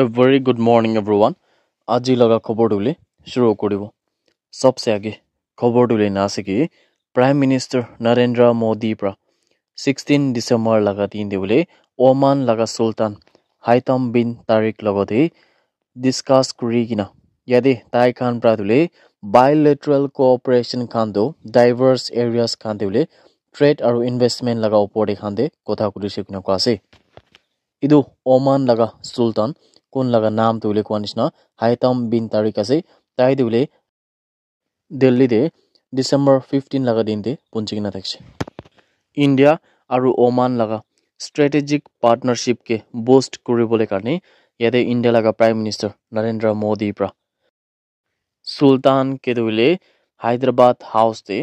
এ very good morning everyone আজি লগা খবৰটোলৈ শুৰু কৰিব চবচে আগে খবৰটোলৈ নাচে কি প্ৰাইম মিনিষ্টাৰ নৰেন্দ্ৰ মোদীৰ পৰা ছিক্সটিন ডিচেম্বৰ লগা দিন দিবলৈ অমান লগা চুলতান হাইতম বিন তাৰিক লগতে ডিছকাছ কৰি কিনা ইয়াতে তাই খান পৰা তুলি বায়'লেটাৰেল কোঅপাৰেশ্যন খান্দো ডাইভাৰ্ছ এৰিয়াছ খান্দিবলৈ ট্ৰেড আৰু ইনভেষ্টমেণ্ট লগা ওপৰতে খান্দে কথা কৈছে কেনেকুৱা আছে ইটো অমান লগা চুলতান কোন লগা নামটো বুলি কোৱাৰ নিচিনা হাইতাম বিন তাৰিক আছে তাইটো বোলে দিল্লীতে ডিচেম্বৰ ফিফটিন লগা দিনতে পুঞ্জি কিনা থাকিছে ইণ্ডিয়া আৰু অমান লগা ষ্ট্ৰেটেজিক পাৰ্টনাৰশ্বিপকে বুষ্ট কৰিবলৈ কাৰণে ইয়াতে ইণ্ডিয়া লগা প্ৰাইম মিনিষ্টাৰ নৰেন্দ্ৰ মোদীৰ পৰা চুলতান কেইটোলে হায়দৰাবাদ হাউচতে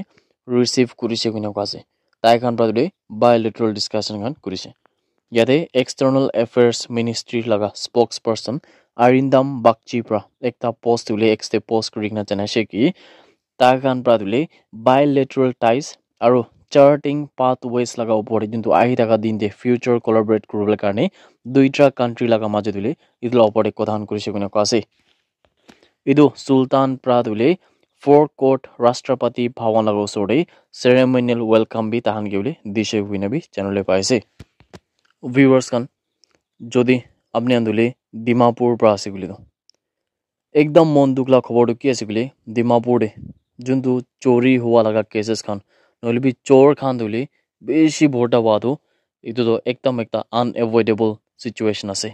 ৰিচিভ কৰিছে কোনে কোৱা আছে তাইখন পৰা বাইলেটৰেল ডিছকাশ্যনখন কৰিছে ইয়াতে এক্সটাৰ্নেল এফেয়াৰ্ছ মিনিষ্ট্ৰীৰ লগা স্পক্স পাৰ্চন আৰিন্দাম বাগচিৰ পৰা এটা পষ্ট বুলি এক্সে পষ্ট কৰি কিনে জনাইছে কি তাৰখন পৰা বুলি বায়'লেটাৰেল টাইজ আৰু চাৰ্টিং পাথ ৱেজ লগা ওপৰত যোনটো আহি থকা দিনতে ফিউচাৰ কলাবৰেট কৰিবলৈ কাৰণে দুইটা কাণ্ট্ৰিৰ লগা মাজত বুলি ইটোৰ ওপৰতে কথান কৰিছে কোনে কোৱা আছে ইটো চুলতান প্ৰাদ বুলি ফৰ কোৰ্ট ৰাষ্ট্ৰপতি ভৱন লগাৰ ওচৰতে চেৰেমনিয়েল ৱেলকাম বি তাহানকে বুলি দিছে কোনে বি জানিবলৈ পাইছে ভিউৱাৰ্ছখন যদি আপুনি আন্ধুলি ডিমাপুৰৰ পৰা আছে বুলি একদম মন দুখ লগা খবৰটো কি আছে বুলি ডিমাপুৰ দে যোনটো চৰি হোৱা লগা কেচেছখন নহ'লেবি চোৰ খান ধুলি বেছি ভৰ্তা হোৱাটো এইটোতো একদম এটা আনএভইডেবল চিটুৱেশ্যন আছে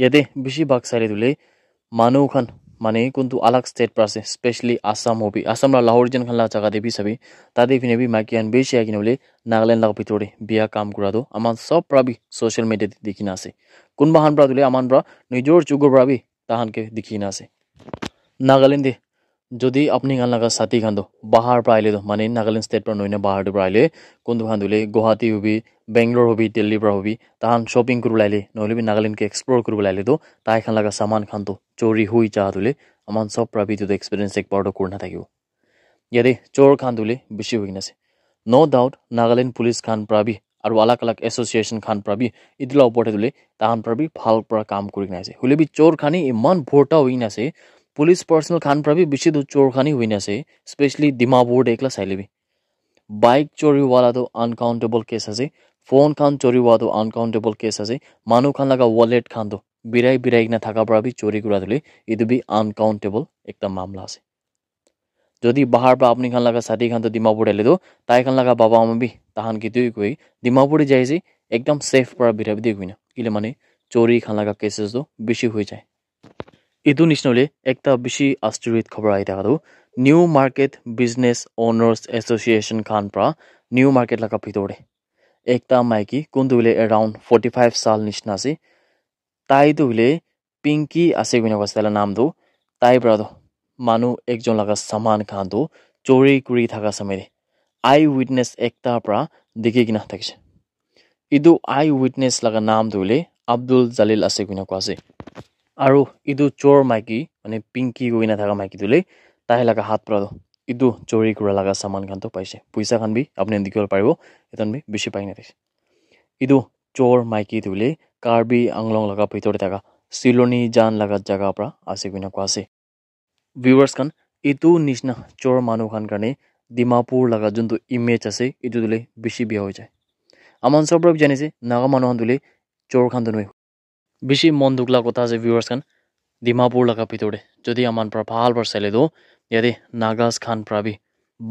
ইয়াতে বেছিভাগ চাইলে ধৰিলে মানুহখন মানে কোনটো আলাগ ষ্টেট পৰা আছে স্পেচিয়েলি আছাম হবি আছাম লাহৰ যেন খালা জেগা দেবি চাবি তাতে পিনে বি মাইকী আন বেছি আহি কিনে বুলি নাগালেণ্ডৰ ভিতৰতে বিয়া কাম কৰাটো আমাৰ চব পৰা বি ছ'চিয়েল মিডিয়াত দেখি নাছে কোনোবাখন পৰা তুলি আমাৰ পৰা নিজৰ যুগৰ পৰা বি তাহানকৈ দেখি নাছে নাগালেণ্ড দে যদি আপুনি গান লগা ছাতি খান্দো বাহাৰ পৰা আহিলেতো মানে নাগালেণ্ড ষ্টেট পৰা নহয় বাহাৰটোৰ পৰা আহিলে কোনটো খান্দিলে গুৱাহাটী হ'বি বেংগলোৰ হ'বি দিল্লীৰ পৰা হ'বি তাহান শ্বপিং কৰিব ওলাইলে নহ'লে নাগালেণ্ডকে এক্সপ্ল'ৰ কৰিব তাই খান লগা চামান খান্দো চৰি হৈ যা তোলে আমাৰ চব পৰা বিদ্যুৎ এক্সপেৰিয়েঞ্চ এক পাৰটো কৰি নাথাকিব ইয়াতে চোৰ খান বেছি হৈ আছে ন' ডাউট নাগালেণ্ড পুলিচ খান পৰা আৰু আলাগ আলাগ এছ'চিয়েশ্যন খান পৰা বি ইটোলা ওপৰতে তোলে তাহান পৰা ভাল পৰা কাম কৰি কিনে আছে হ'লে বি চোৰ খানি ইমান ভৰ্তা হৈ আছে पुलिस पर्सनल খান पर भी দু चोर খানি हुई ना से स्पेशली दिमाबोर्ड एकला साइले भी बाइक चोरी वाला तो अनकाउंटेबल केस है फोन खान चोरी हुआ तो अनकाउंटेबल केस है मानु खान लगा वॉलेट खान तो বিরাই বিরাই না থাকা পৰা বি চৰি কৰা ধৰি এইটো বি আনকাউণ্টেবল একটা মামলা আছে যদি বাহাৰ পৰা আপুনি খান লগা ছাতি খানটো ডিমাপুৰ আহিলেতো তাই খান লগা বাবা আমি বি তাহান কেতিয়াই কৈ ডিমাপুৰে যাইছে একদম চেফ পৰা বিৰা বিদি গৈ না কিলে মানে চৰি খান লগা কেছেছটো বেছি হৈ যায় ইটো নিচিনলৈ একটা বেছি আচৰিত খবৰ আহি থকাটো new market business owners association খান পৰা নিউ মাৰ্কেট লগা ভিতৰতে একটা মাইকী কোনটো বোলে এৰাউণ্ড ফৰ্টি ফাইভ চাল নিচিনা আছে তাইটো বোলে পিংকি আছে কোনো কৈছে তাইৰ নামটো তাইৰ পৰা মানুহ একজন লগা চামান খানটো চৰি কৰি থকা সময়তে আই উইটনেছ একটাৰ পৰা দেখি কিনে থাকিছে এইটো আই উইটনেছ লগা নামটো বোলে আব্দুল জালিল আছে কোনো কোৱা আছে আৰু ইটো চোৰ মাইকী মানে পিংকি গৈ নাথাকা মাইকীটোলৈ তাই লগা হাত পৰা ইটো চৰি কৰা লগা চামান খানটো পাইছে পইচা খান বি আপুনি দিব পাৰিব এইটো বি বেছি পাই নাথাকিছে ইটো চোৰ মাইকীটোলৈ কাৰ্বি আংলং লগা ভিতৰত থকা চিলনী জান লগা জেগাৰ পৰা আছে কোনে কোৱা আছে ভিউৱাৰ্ছ খান এইটো নিচিনা চোৰ মানুহ খান কাৰণে ডিমাপুৰ লগা যোনটো ইমেজ আছে এইটো দিলে বেছি বেয়া হৈ যায় আমাৰ অঞ্চলৰ পৰা জানিছে নাগা মানুহ খান দিলে চোৰ খান দুনুৱে বেছি মন দুখ লাগ কথা আছে ভিউৰ্ছ খান ডিমাপুৰ লগা ভিতৰতে যদি আমাৰ পৰা ভাল পৰা চাইলে দিওঁ ইয়াতে নাগাজ খান পৰা বি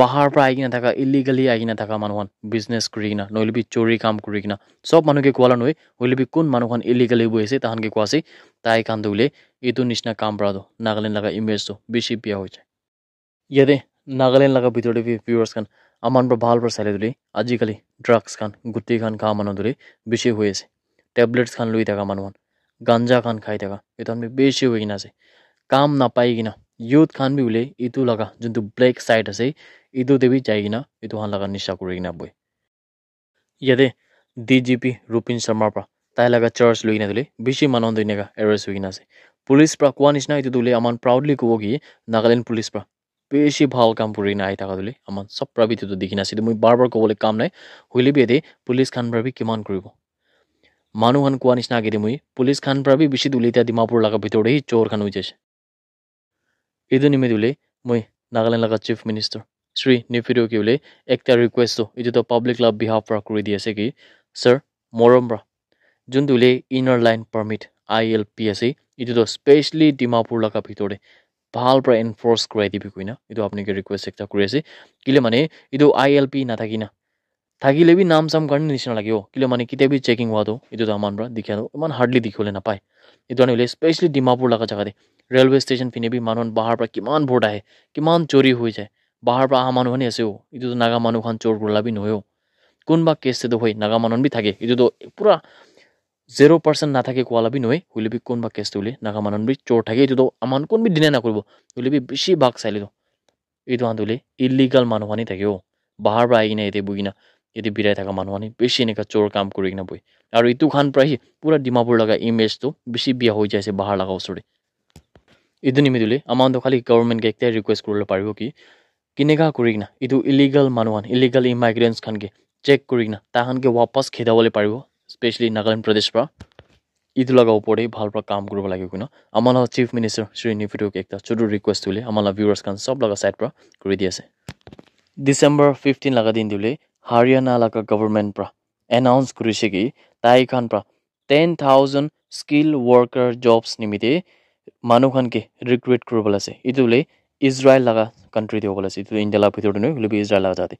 বাহাৰ পৰা আহি কিনে থকা ইলিগেলি আহি কিনে থকা মানুহখন বিজনেছ কৰি কিনা নহ'লেবি চৰি কাম কৰি কিনা চব মানুহকে কোৱালে নহয় নহ'লেবি কোন মানুহখন ইলিগেলি বহি আছে তাহানকে কোৱা আছে তাই কান্দো বুলি এইটো নিচিনা কাম পৰা দিওঁ নাগালেণ্ড লগা ইমেজটো বেছি বেয়া হৈ যায় ইয়াতে নাগালেণ্ড লগা ভিতৰতে বি ভিউৰ্ছ খান আমাৰ পৰা ভাল পৰা চাইলে তুলি আজিকালি ড্ৰাগছ খান গোটেইখন খোৱা মানুহ তুলি বেছি হৈ আছে টেবলেটছ খান লৈ থকা মানুহখন গাঞ্জা খান খাই থাকা এইটো আমি বেছি হৈ কিনা আছে কাম নাপায় কিনা ইউথ খান বি বোলে এইটো লগা যোনটো ব্লেক চাইড আছে এইটো দেৱি যাই কিনা এইটো হান লগা নিচা কৰি কিনা বৈ ইয়াতে ডি জি পি ৰূপিন শৰ্মাৰ পৰা তাই লগা চাৰ্জ লৈ কিনা দিলে বেছি মানুহ ধুনীয়াকৈ এৰেষ্ট হৈ কিনা আছে পুলিচ পৰা কোৱা নিচিনা এইটো দিলে আমাৰ প্ৰাউডলি ক'ব কি নাগালেণ্ড পুলিচ পৰা বেছি ভাল কাম কৰি কিনা আহি থকা দিলে আমাৰ চব প্ৰাবিটোটো দেখি নাছিলোঁ মই বাৰ বাৰ ক'বলৈ কাম নাই হ'লে বি এতিয়া পুলিচ খান প্ৰাবি কিমান কৰিব মানুহখন কোৱা নিচিনা আগে মই পুলিচ খান পৰা বি বেছি দুলি এতিয়া ডিমাপুৰ লগা ভিতৰতে সি চোৰ খান হৈ যাইছে এইটো নিমি দিলে মই নাগালেণ্ড লগা চিফ মিনিষ্টাৰ শ্ৰী নিফিৰিঅ' কি বোলে একটা ৰিকুৱেষ্টটো এইটোতো পাব্লিক লাভ বিহাফ পৰা কৰি দি আছে কি ছাৰ মৰম পৰা যোনটো বোলে inner line permit I L P আছে এইটোতো স্পেচিয়েলি ডিমাপুৰ লগা ভিতৰতে ভাল পৰা এনফৰ্চ কৰাই দিবি কৈ না এইটো আপোনালোকে ৰিকুৱেষ্ট এটা কৰি আছে কেলে মানে এইটো আই এল পি নাথাকি না থাকিলে বি নাম চাম কাৰণে নিচিনা লাগিব কিলো মানে কেতিয়াবি চেকিং হোৱাটো এইটোতো আমাৰ পৰা দেখি আনো ইমান হাৰ্ডলি দেখিবলৈ নাপায় এইটো কাৰণে বোলে স্পেচিয়েলি ডিমাপুৰ লগা জেগাতে ৰেলৱে ষ্টেচন পিনে বি মানুহ বাহাৰ পৰা কিমান ভোট আহে কিমান চৰি হৈ যায় বাহাৰ পৰা অহা মানুহখিনি আছেও এইটোতো নাগা মানুহখন চোৰ গোলাবি নহয়ও কোনোবা কেচটো হয় নাগা মানুহ বি থাকে এইটোতো পূৰা জিৰ' পাৰ্চেণ্ট নাথাকে কোৱা কোৱালাবি নহয় হ'লে বি কোনোবা কেচটো বুলি নাগা মানুহ বি চোৰ থাকে এইটোতো আমাৰ কোনবি দিনাই নকৰিব হ'লে বি বেছি ভাগ চাই লৈ এইটো এইটো সাঁতুলি ইলিগেল মানুহখিনি অ বাহাৰ পৰা আহি কিনে এতিয়া বহি কিনা ইয়াতে বিৰাই থকা মানুহ আনি বেছি এনেকা চোৰ কাম কৰি কিনে বৈ আৰু ইটো খান প্ৰায় পূৰা ডিমাপুৰ লগা ইমেজটো বেছি বিয়া হৈ যাইছে বাহাৰ লগা ওচৰতে ইটো নিমিতলৈ আমাৰ খালি গভৰ্ণমেণ্টক একেটাই ৰিকুৱেষ্ট কৰিবলৈ পাৰিব কি কেনেকুৱা কৰি কিনা ইটো ইলিগেল মানুহ আন ইলিগেল ইমাইগ্ৰেণ্টছ খানকে চেক কৰি কিনা তাহানকে ৱাপাছ খেদাবলৈ পাৰিব স্পেচিয়েলি নাগালেণ্ড প্ৰদেশৰ পৰা ইটো লগা ওপৰতে ভাল পৰা কাম কৰিব লাগিব কিনো আমাৰ চিফ মিনিষ্টাৰ শ্ৰী নিফিটুক এটা চুটো ৰিকুৱেষ্ট দিলে আমাৰ লগত খান চব লগা ছাইড পৰা কৰি দি আছে ডিচেম্বৰ ফিফটিন লগা দিন দিলে হাৰিয়ানা এলেকা গভৰ্ণমেণ্ট পৰা এনাউন্স কৰিছে কি তাইখন পৰা ten thousand skill worker jobs নিমিত্তে মানুহখন কি ৰিক্ৰুইট কৰিবলৈ আছে এইটো বোলে ইজৰাইল লগা কাণ্ট্ৰি দিব লাগিছে এইটো ইণ্ডিয়াৰ ভিতৰত নহয় বোলে ইজৰাইল লগা যাতে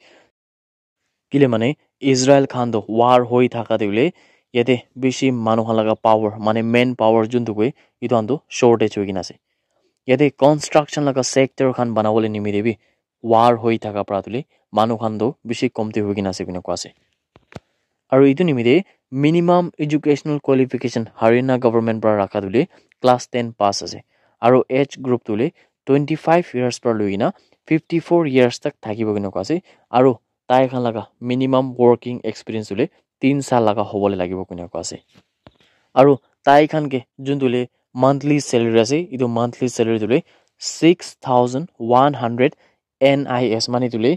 কেলে মানে ইজৰাইল খানটো ৱাৰ হৈ থাকাতে বোলে ইয়াতে বেছি মানুহৰ লগা পাৱাৰ মানে মেইন পাৱাৰ যোনটো কয় এইটো আনটো শ্বৰ্টেজ হৈ কিনে আছে ইয়াতে কনষ্ট্ৰাকশ্যন লগা চেক্টৰখন বনাবলৈ নিমিত্তে বি ৱাৰ হৈ থকা পৰা তুলি মানুহখানটো বেছি কমতি হৈ কিনে আছে বুলি কোৱা আছে আৰু ইটো নিমিত্তে মিনিমাম এডুকেশ্যনেল কোৱালিফিকেশ্যন হাৰিয়ানা গভৰ্ণমেণ্টৰ পৰা ৰখা বুলি ক্লাছ টেন পাছ আছে আৰু এজ গ্ৰুপটো বুলি টুৱেণ্টি ফাইভ ইয়াৰ্ছ পৰা লৈ কিনে ফিফটি ফ'ৰ ইয়াৰ্ছ তাক থাকিব কিনে কোৱা আছে আৰু তাই এখন লগা মিনিমাম ৱৰ্কিং এক্সপিৰিয়েঞ্চ বুলি তিন চাহ লগা হ'বলৈ লাগিব কোনে কোৱা আছে আৰু তাই এখনকে যোনটো বোলে মান্থলি চেলেৰি আছে এইটো মান্থলি চেলেৰিটো লৈ six thousand one hundred N I S মানিটোলৈ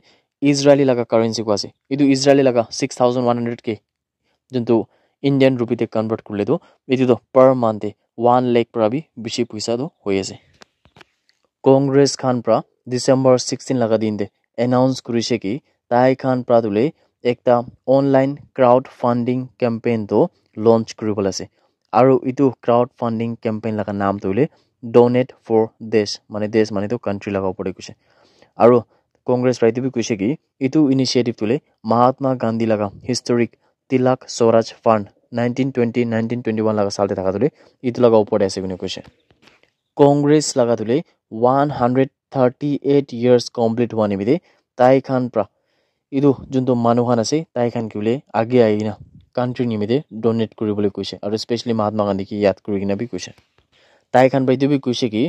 ইজৰাইলী লগা কাৰেঞ্চি কোৱা আছে এইটো ইজৰাইলী লগা ছিক্স থাউজেণ্ড ওৱান হাণ্ড্ৰেড কে যোনটো ইণ্ডিয়ান ৰূপীতে কনভাৰ্ট কৰিলেতো এইটোতো পাৰ মান্থে ওৱান লেখ পৰা বি বেছি পইচাটো হৈ আছে কংগ্ৰেছ খান পৰা ডিচেম্বৰ ছিক্সটিন লগা দিনতে এনাউন্স কৰিছে কি তাই খান পৰা তোলে এটা অনলাইন ক্ৰাউড ফাণ্ডিং কেম্পেইনটো লঞ্চ কৰিবলৈ আছে আৰু এইটো ক্ৰাউড ফাণ্ডিং কেম্পেইন লগা নামটো হ'লে ড'নেট ফৰ দেশ মানে দেশ মানেতো কাণ্ট্ৰি লগাব পাৰি কৈছে আৰু কংগ্ৰেছ ৰাইটেবি কৈছে কি এইটো ইনিচিয়েটিভটোলৈ মহাত্মা গান্ধী লগা historic Tilak swaraj fund nineteen twenty nineteen twenty one লগা চালতে থকাটোলৈ এইটো লগা ওপৰতে আছে বুলি কৈছে কংগ্ৰেছ লগাটোলৈ one hundred thirty eight years complete হোৱা নিমিতে তাইখান পৰা এইটো যোনটো মানুহখান আছে তাইখান কি আগে আহি কিনে কাণ্ট্ৰিৰ ডনেট কৰিবলৈ কৈছে আৰু স্পেচিয়েলি মহাত্মা গান্ধীকে ইয়াত কৰি কিনে বুলি কৈছে তাইখান পৰা কৈছে কি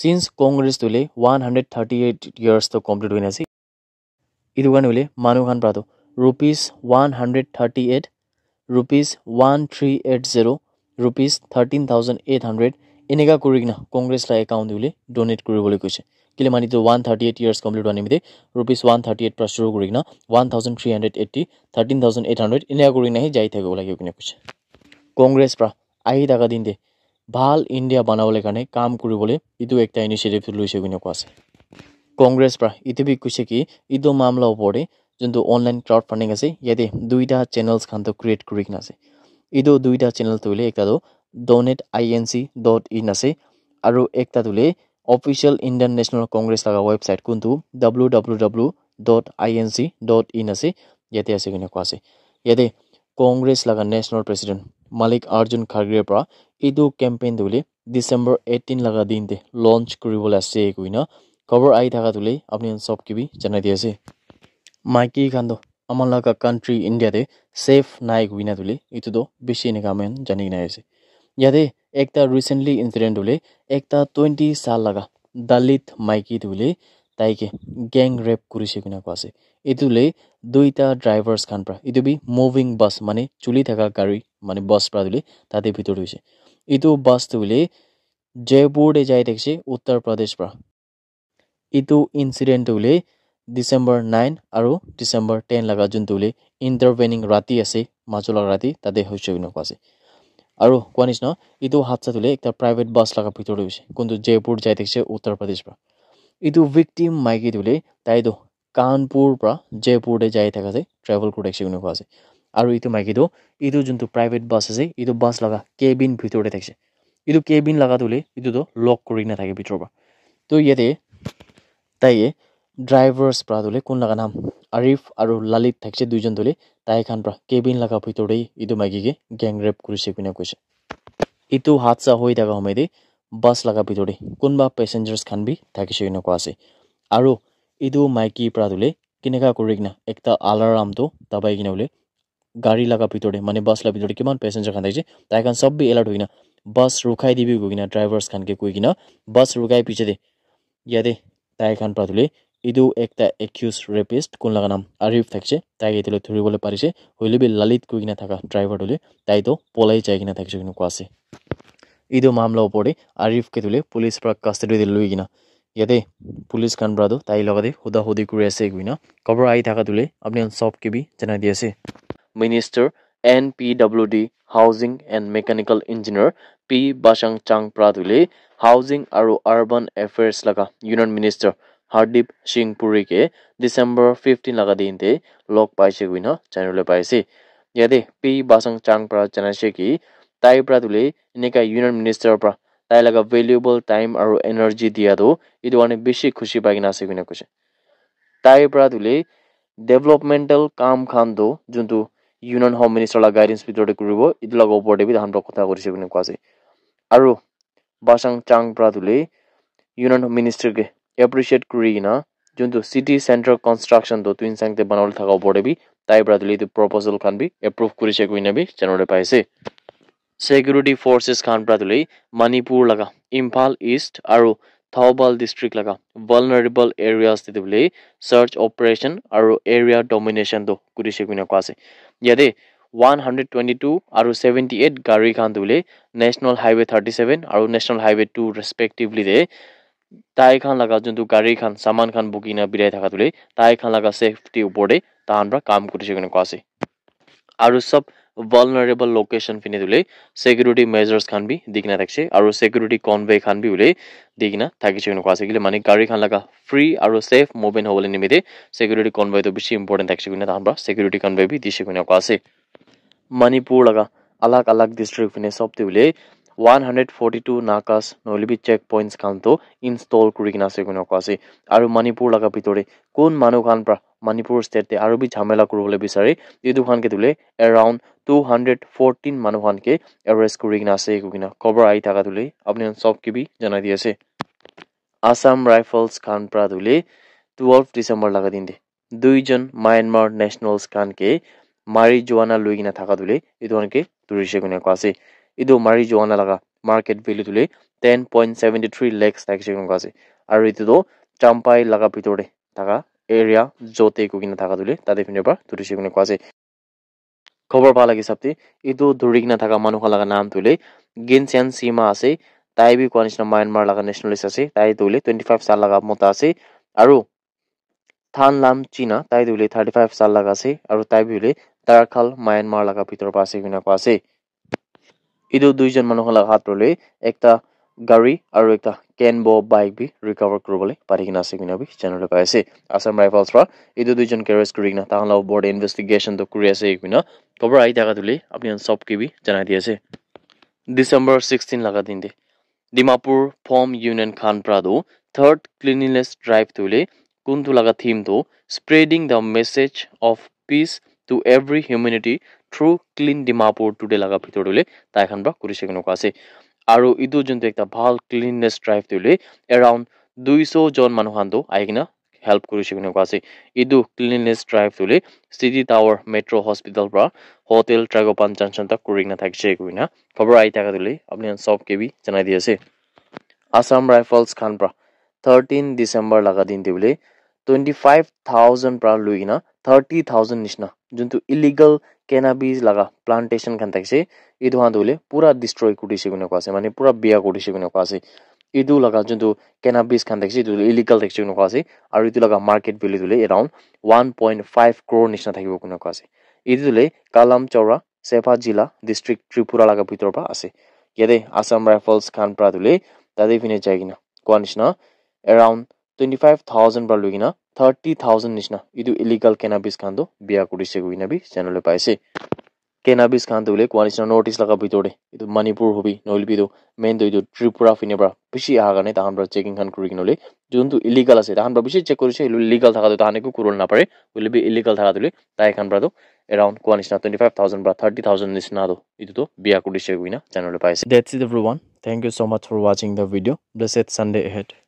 ಸಿನ್ಸ್ ಕಾಂಗ್ರೆಸ್ ತುಲೆ one hundred thirty eight years ತ ಕಂಪ್ಲೀಟ್ ಹೋಯಿನಾಸಿ ಇದು ಗಾನ ಉಲೆ ಮಾನುಹಾನ್ ಪ್ರಾದು rupees one hundred thirty eight rupees one three eight zero' rupees thirteen thousand eight hundred এনেকা কৰি কিনা কংগ্ৰেছলৈ একাউণ্ট বুলি ডনেট কৰিবলৈ কৈছে কেলে মানিটো one thirty eight years complete হোৱা নিমিত্তে ৰুপিজ ওৱান থাৰ্টি এইট পৰা শুৰু কৰি কিনা one thousand three hundred eighty thirteen thousand eight hundred এনেকুৱা কৰি কিনাহে যাই থাকিব লাগিব কিনে কৈছে কংগ্ৰেছ পৰা আহি থাকা দিন দে ভাল ইণ্ডিয়া বনাবলৈ কাৰণে কাম কৰিবলৈ এইটো এটা ইনিচিয়েটিভ লৈছে বুলি কোৱা আছে কংগ্ৰেছ পৰা ইটিভি কৈছে কি এইটো মামলাৰ ওপৰতে যোনটো অনলাইন ক্ৰাউড ফাণ্ডিং আছে ইয়াতে দুইটা চেনেলছখনটো ক্ৰিয়েট কৰি কিনে আছে এইটো দুইটা চেনেল তুলিলে এটাটো donate I N C dot in আছে আৰু এটা তুলিলে অফিচিয়েল ইণ্ডিয়ান নেশ্যনেল কংগ্ৰেছ লগা ৱেবছাইট কোনটো W W W dot I N C dot in আছে ইয়াতে আছে কেনেকুৱা আছে ইয়াতে কংগ্ৰেছ লগা নেশ্যনেল প্ৰেচিডেণ্ট মালিক অৰ্জুন খাৰ্গেৰ পৰা edu campaign tu hoile december 18 laga din te launch kuriwole ase koina khobor ai thaka tu le apni sob ke janai di ase maiki khan do amar laga country india te safe nai koina tu le etu do bishi enika amen jani nai ase yate ekta recently incident hole ekta 20 saal laga dalit maiki tu le তাইকে gang rape কৰিছে কিনা etu আছে এইটোলৈ দুইটা drivers খান পৰা এইটো B moving bus মানে চলি থকা গাড়ী মানে বাছ পৰা তুলি তাতে ভিতৰত হৈছে ইটো বাছ তুলি জয়পুৰ যাই থাকিছে উত্তৰ প্ৰদেশ পৰা ইটো ইঞ্চিডেণ্ট বুলি ডিচেম্বৰ নাইন আৰু ডিচেম্বৰ টেন লগা যোনটো বুলি ইণ্টাৰভেনিং ৰাতি আছে মাজুলা ৰাতি তাতে হৈছে বুলি নোকোৱা আছে আৰু কোৱা নিচিনা ইটো হাদছা তুলি এটা প্ৰাইভেট বাছ লগা ভিতৰত গৈছে কোনটো জয়পুৰ যাই থাকিছে উত্তৰ প্ৰদেশ পৰা ইটো ভিক্টিম মাইকী তুলি তাইতো কানপুৰ পৰা জয়পুৰ যাই থকা যে ট্ৰেভেল কৰি থাকিছে বুলি নোকোৱা আছে আৰু এইটো মাইকীটো এইটো যোনটো প্ৰাইভেট বাছ আছে এইটো বাছ লগা কেবিন ভিতৰতে থাকিছে এইটো কেবিন লগাটো হ'লে এইটোতো লক কৰি নাথাকে ভিতৰৰ পৰা তো ইয়াতে তাইয়ে ড্ৰাইভাৰ্ছ পৰা তোলে কোন লগা নাম আৰিফ আৰু লালিত থাকিছে দুইজন তোলে তাইখন পৰা কেবিন লগা ভিতৰতেই এইটো মাইকীকে গেংৰেপ কৰিছে কোনে কৈছে এইটো হাদচা হৈ থকা সময়তে বাছ লগা ভিতৰতে কোনোবা পেছেঞ্জাৰ্ছখন বি থাকিছে এনেকুৱা আছে আৰু এইটো মাইকীৰ পৰা তোলে কেনেকুৱা কৰি কিনে একটা আলাৰামটো দাবাই কিনে বোলে গাড়ী লগা ভিতরে মানে বাস লা ভিতরে কি পেসেঞ্জার খান থাকছে তাই খান সব এলার্ট হইনা বাস রুখাই দিবি গো কিনা ড্রাইভার্স খানকে কই কিনা বাস রুখাই পিছে দে ইয়াদে তাই খান পাতুলে ইদু একটা একিউজ রেপিস্ট কোন লাগা নাম আরিফ থাকছে তাই গেতে ধরি বলে পারিছে হইলে বি লালিত কই কিনা থাকা ড্রাইভার হলে তাই তো পলাই যায় কিনা থাকছে কিনা কোয়াছে ইদু মামলা ওপরে আরিফকে তুলে পুলিশ পর কাস্টডি দিল লই কিনা ইয়াদে পুলিশ খান ব্রাদো তাই লগাদে হুদা হুদি করে আছে কই না খবর আই থাকা তুলে আপনি সব কেবি জানাই দিয়েছে Minister NPWD Housing and Mechanical Engineer P. Bashang Chang Pradhuli, Housing Aru Urban Affairs Laga, Union Minister Hardip Singh Puri ke December 15 laga din te log paise gui na channel le paise. Yade P. Bashang Chang Pradhuli chanashe ki Tai Pradhuli nika Union Minister pra Tai laga valuable time aru energy dia do idu ane bishi khushi pagi na se gui na kuche. Tai Pradhuli developmental kam khan do juntu union home minister লগত guidance ভিতৰতে কৰিব এইটো লগৰ ওপৰতে B কথা কৰিছে বুলি কোৱা আছে আৰু বাচাং চাং প্ৰাতুলে ইউনিয়ন হোম মিনিষ্টাৰক এপ্ৰিচিয়েট কৰি কিনা যোনটো চিটি চেণ্টাৰ কনষ্ট্ৰাকশ্যনটো টুইন চাংতে বনাবলৈ থকা ওপৰতে বি তাই প্ৰাতুলে এইটো প্ৰপজেলখন বি এপ্ৰুভ কৰিছে কৈ নাবি চেনেলতে পাইছে চেকিউৰিটি ফৰ্চেছ খান প্ৰাতুলে মণিপুৰ লগা ইম্ফাল ইষ্ট আৰু থাওবাল ডিষ্ট্ৰিক্ট লগা ভালনাৰেবল এৰিয়াছ দিদি বুলি চাৰ্চ অপাৰেশ্যন আৰু এৰিয়া ডমিনেশ্যনটো কুৰিছে কোনে কোৱা আছে ইয়াতে ওৱান হাণ্ড্ৰেড টুৱেণ্টি টু আৰু ছেভেণ্টি এইট গাড়ী খান দিবলৈ নেশ্যনেল হাইৱে থাৰ্টি ছেভেন আৰু নেশ্যনেল হাইৱে টু ৰেচপেক্টিভলি দে তাই খান লগা যোনটো গাড়ী খান চামান খান বুকি না বিৰাই থকা তুলি তাই খান লগা চেফটিৰ ওপৰতে তাহান পৰা কাম কৰিছে কেনেকুৱা আছে আৰু চব ভালনাৰেবল লোকেশ্যন পিনে বোলে চেকিউৰিটি মেজাৰ্ছ খান বি দি কিনে থাকিছে আৰু চেকিউৰিটি কনভে খান বি বোলে দি কিনে থাকিছে এনেকুৱা আছে কিন্তু মানে গাড়ীখন লগা ফ্ৰী আৰু চেফ মুভমেণ্ট হ'বলৈ নিমিত্তে চেকিউৰিটি কনভেটো বেছি ইম্পৰ্টেণ্ট থাকিছে কোনে তাহাৰ পৰা চেকিউৰিটি কনভে বি দিছে কোনে কোৱা আছে মণিপুৰ লগা আলাগ আলাগ ডিষ্ট্ৰিক্ট পিনে চবতে বোলে ওৱান হাণ্ড্ৰেড ফৰ্টি টু নাকাচ নহ'লে বি চেক পইণ্টছ খানটো ইনষ্টল কৰি কিনে আছে কোনে কোৱা আছে আৰু মণিপুৰ লগা ভিতৰতে কোন মানুহখন পৰা মণিপুৰ ষ্টেটে আৰু বি ঝামেলা কৰিবলৈ বিচাৰে এইটো খানকে তোলে এৰাউণ্ড টু হাণ্ড্ৰেড ফৰ্টিন মানুহকে এৰেষ্ট কৰি কিনে আছে একোকিনে খবৰ আহি থকা ধৰিলে আপুনি চব কিবি জনাই দি আছে আছাম ৰাইফলছ খান পৰা ধৰিলে টুৱেল্ভ ডিচেম্বৰ লগা দিন দে দুইজন মায়ানমাৰ নেশ্যনেলছ খানকে মাৰি জোৱানা লৈ কিনে থকা ধৰিলে এইটো মানে ধৰিছে কোনে কোৱা আছে এইটো মাৰি জোৱানা লগা মাৰ্কেট ভেলু ধৰিলে ten point seventy three lakhs থাকিছে কোনো কোৱা আছে আৰু এইটোতো চাম্পাই লগা ভিতৰতে থকা এৰিয়া য'তে একো কিনে থকা ধৰিলে তাতে পিনে পৰা ধৰিছে কোনে কোৱা আছে খবৰ পালে কি চাপ্তি এইটো ধৰি কিনে থকা মানুহ লগা নাম তুলি গেন চেন আছে তাই বি কোৱা নিচিনা মায়ানমাৰ লগা নেশ্যনেলিষ্ট আছে তাই তুলি টুৱেণ্টি ফাইভ চাল লগা মতা আছে আৰু থান লাম চীনা তাই তুলি থাৰ্টি ফাইভ চাল লগা আছে আৰু তাই বুলি তাৰখাল মায়ানমাৰ লগা ভিতৰৰ পৰা আছে কিনে কোৱা আছে এইটো দুইজন মানুহৰ লগা হাত তুলি এটা গাড়ী আৰু এটা কেন ব বাইক বি ৰিকভাৰ কৰিবলৈ পাৰি কিনা আছে কিনা বি জেনেৰেল পাই আছে আছাম ৰাইফলছ পৰা এইটো দুইজন কেৰেজ কৰি কিনা তাহাঁতৰ ওপৰত ইনভেষ্টিগেশ্যনটো কৰি আছে এইকিন খবৰ আহি থকা তুলি আপুনি চব কিবি জনাই দি আছে ডিচেম্বৰ ছিক্সটিন লগা দিনতে ডিমাপুৰ ফৰ্ম ইউনিয়ন খান প্ৰাডো থাৰ্ড ক্লিনিনেছ ড্ৰাইভ তুলি কোনটো লগা থিমটো spreading the message of peace to every humanity through clean Dimapur today লগা ভিতৰত তাইখন পৰা কৰিছে কেনেকুৱা আছে আৰু এইটো যোনটো এটা ভাল ক্লিননেছ ড্ৰাইভ লৈ এৰাউণ্ড দুইশ দুইশজন মানুহানটো আহি কিনে হেল্প কৰিছে কোনে কোৱা আছে এইটো ক্লিনলিনেছ ড্ৰাইভটো লৈ চিটি টাৱাৰ মেট্ৰ হস্পিটেলৰ পৰা হোটেল ট্ৰাগপান জাংচন তাক কৰি কিনে থাকিছে কিনা খবৰ আহি থাকা তুলি আপুনি চব কেবি জনাই দি আছে আছাম ৰাইফলছ খান পৰা থাৰ্টিন ডিচেম্বৰ লগা দিনটো বুলি টুৱেণ্টি ফাইভ থাউজেণ্ড পৰা লৈ কিনে থাৰ্টি থাউজেণ্ড নিচিনা যোনটো ইলিগেল কেনাবিজ লগা প্লান্টেশ্যন খান থাকিছে এইটো হাঁহ ধৰিলে পুৰা ডিষ্ট্ৰয় কৰিছে কোনে কোৱা আছে মানে পুৰা বিয়া কৰিছে কোনে কোৱা আছে এইটো লগা যোনটো কেনাবিজ খান থাকিছে এইটো ইলিগেল থাকিছে কোনে কোৱা আছে আৰু এইটো লগা মাৰ্কেট ভেলু ধৰিলে around one point five crore নিচিনা থাকিব কোনে কোৱা আছে এইটো ধৰিলে কালাম চৌৰা চেফা জিলা ডিষ্ট্ৰিক্ট ত্ৰিপুৰা লগা ভিতৰৰ পৰা আছে ইয়াতে আছাম ৰাইফলছ খান পৰা ধৰিলে তাতে পিনে যায় কিনে কোৱাৰ নিচিনা around 25,000 bar lugina 30,000 nishna idu illegal cannabis khando biya korise guina bi channel le paise cannabis khando le kwani sna notice laga bitore idu manipur hobi noil bi do main do idu tripura fine bra bishi agane tahan bra checking khan kuri kinole jontu illegal ase tahan bra bishi check korise ilu legal thaka do tahane ku kurol na pare will be illegal thaka dule tai khan bra do around kwani sna 25000 bra 30000 nishna do idu to biya korise guina channel le paise that's it everyone thank you so much for watching the video blessed sunday ahead